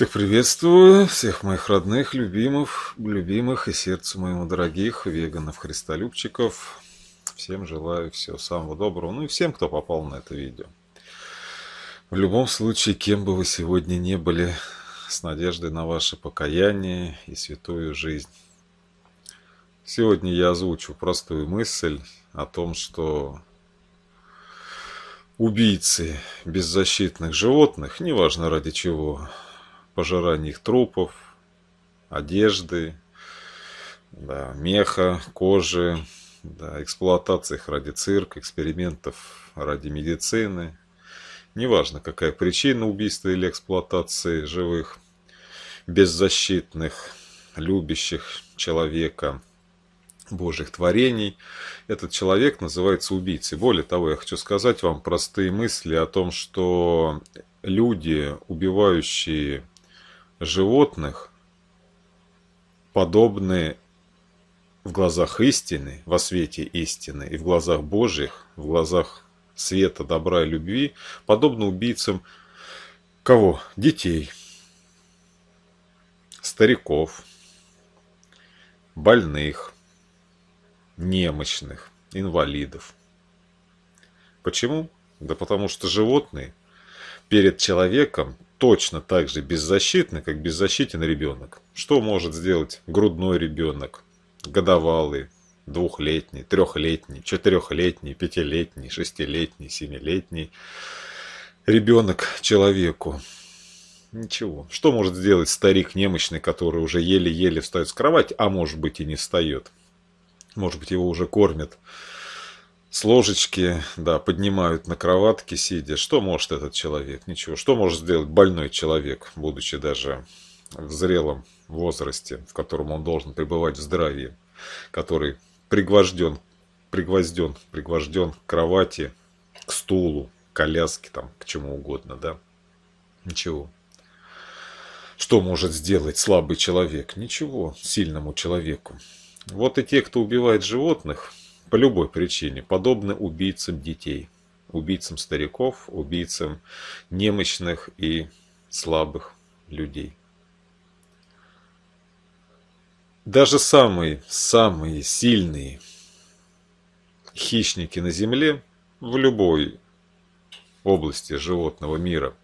Всех приветствую, всех моих родных, любимых, любимых и сердцу моему дорогих веганов, христолюбчиков. Всем желаю всего самого доброго, ну и всем, кто попал на это видео. В любом случае, кем бы вы сегодня не были, с надеждой на ваше покаяние и святую жизнь. Сегодня я озвучу простую мысль о том, что убийцы беззащитных животных, неважно ради чего, пожираний их трупов, одежды, да, меха, кожи, да, эксплуатации их ради цирка, экспериментов ради медицины. Неважно, какая причина убийства или эксплуатации живых, беззащитных, любящих человека, божьих творений. Этот человек называется убийцей. Более того, я хочу сказать вам простые мысли о том, что люди, убивающие животных, подобны в глазах истины, во свете истины, и в глазах Божьих, в глазах света, добра и любви, подобно убийцам кого? Детей, стариков, больных, немощных, инвалидов. Почему? Да потому что животные перед человеком, точно так же беззащитны, как беззащитен ребенок. Что может сделать грудной ребенок, годовалый, двухлетний, трехлетний, четырехлетний, пятилетний, шестилетний, семилетний ребенок человеку? Ничего. Что может сделать старик немощный, который уже еле-еле встает с кровати, а может быть и не встает? Может быть его уже кормят с ложечки, да, поднимают на кроватке, сидя. Что может этот человек? Ничего. Что может сделать больной человек, будучи даже в зрелом возрасте, в котором он должен пребывать в здравии, который пригвожден, пригвожден, пригвожден к кровати, к стулу, к коляске, там, к чему угодно, да? Ничего. Что может сделать слабый человек? Ничего сильному человеку. Вот и те, кто убивает животных – по любой причине, подобны убийцам детей, убийцам стариков, убийцам немощных и слабых людей. Даже самые, самые сильные хищники на Земле в любой области животного мира,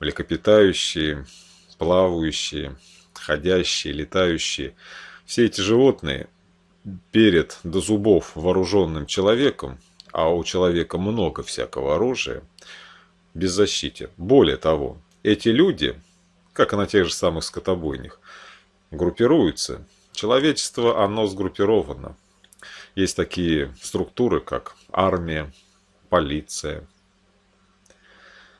млекопитающие, плавающие, ходящие, летающие, все эти животные перед до зубов вооруженным человеком, а у человека много всякого оружия, беззащите. Более того, эти люди, как и на тех же самых скотобойнях, группируются. Человечество, оно сгруппировано. Есть такие структуры, как армия, полиция.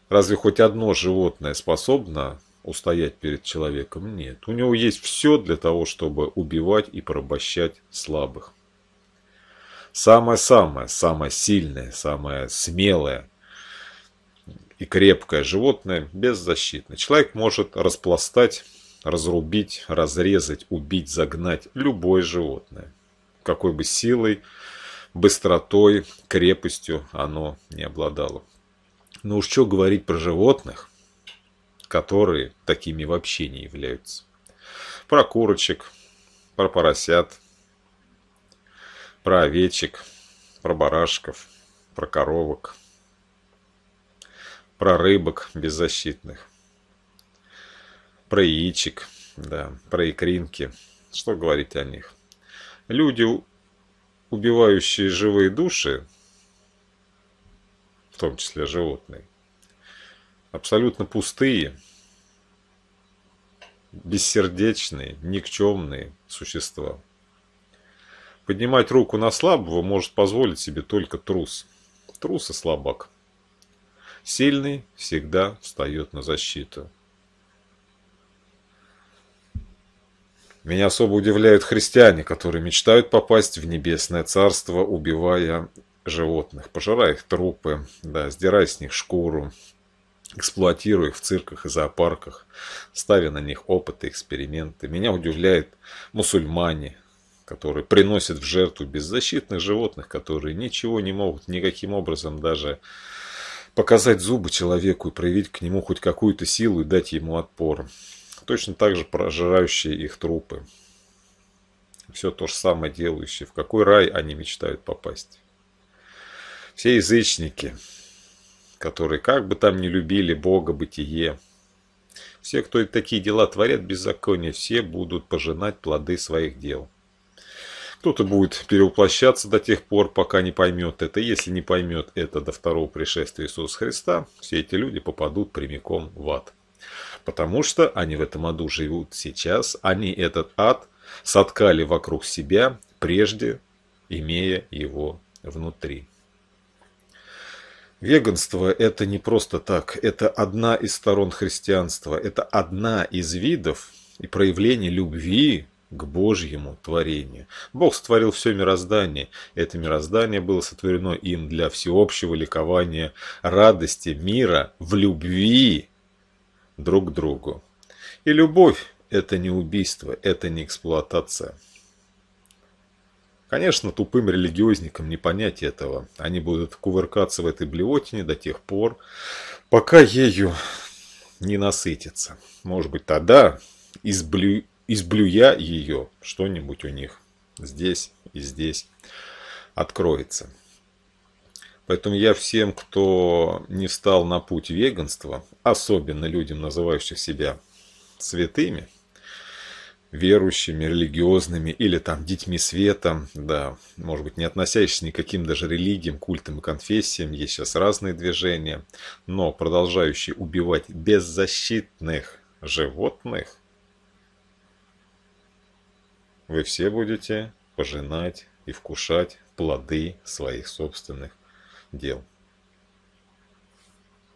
Разве хоть одно животное способно устоять перед человеком. Нет, у него есть все для того, чтобы убивать и порабощать слабых. Самое-самое, самое сильное, самое смелое и крепкое животное беззащитно. Человек может распластать, разрубить, разрезать, убить, загнать любое животное. Какой бы силой, быстротой, крепостью оно не обладало. Но уж что говорить про животных, которые такими вообще не являются. Про курочек, про поросят, про овечек, про барашков, про коровок, про рыбок беззащитных, про яичек, да, про икринки. Что говорить о них? Люди, убивающие живые души, в том числе животные, абсолютно пустые, бессердечные, никчемные существа. Поднимать руку на слабого может позволить себе только трус. Трус и слабак. Сильный всегда встает на защиту. Меня особо удивляют христиане, которые мечтают попасть в небесное царство, убивая животных, пожирая их трупы, да, сдирая с них шкуру, эксплуатируя их в цирках и зоопарках, ставя на них опыты, эксперименты. Меня удивляет мусульмане, которые приносят в жертву беззащитных животных, которые ничего не могут никаким образом даже показать зубы человеку и проявить к нему хоть какую-то силу и дать ему отпор. Точно так же прожирающие их трупы. Все то же самое делающие. В какой рай они мечтают попасть? Все язычники, которые как бы там не любили Бога, бытие. Все, кто такие дела творят беззаконие, все будут пожинать плоды своих дел. Кто-то будет перевоплощаться до тех пор, пока не поймет это. Если не поймет это до второго пришествия Иисуса Христа, все эти люди попадут прямиком в ад. Потому что они в этом аду живут сейчас, они этот ад соткали вокруг себя, прежде имея его внутри. Веганство – это не просто так, это одна из сторон христианства, это одна из видов и проявлений любви к Божьему творению. Бог створил все мироздание, и это мироздание было сотворено им для всеобщего ликования, радости, мира, в любви друг к другу. И любовь – это не убийство, это не эксплуатация. Конечно, тупым религиозникам не понять этого. Они будут кувыркаться в этой блевотине до тех пор, пока ею не насытятся. Может быть, тогда изблю... изблюя ее, что-нибудь у них здесь и здесь откроется. Поэтому я всем, кто не встал на путь веганства, особенно людям, называющих себя святыми, верующими, религиозными или там детьми света, да, может быть, не относящиеся никаким даже религиям, культам и конфессиям, есть сейчас разные движения, но продолжающие убивать беззащитных животных, вы все будете пожинать и вкушать плоды своих собственных дел.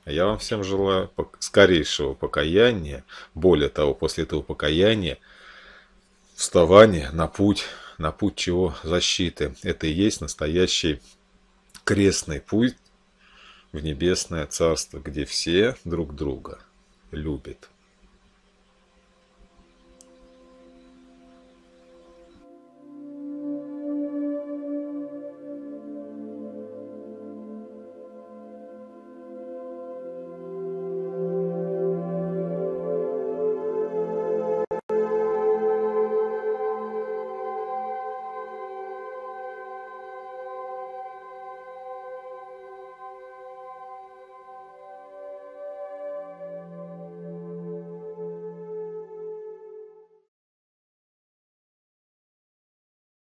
Я вам всем желаю скорейшего покаяния. Более того, после этого покаяния – вставание на путь, на путь чего защиты. Это и есть настоящий крестный путь в небесное царство, где все друг друга любят.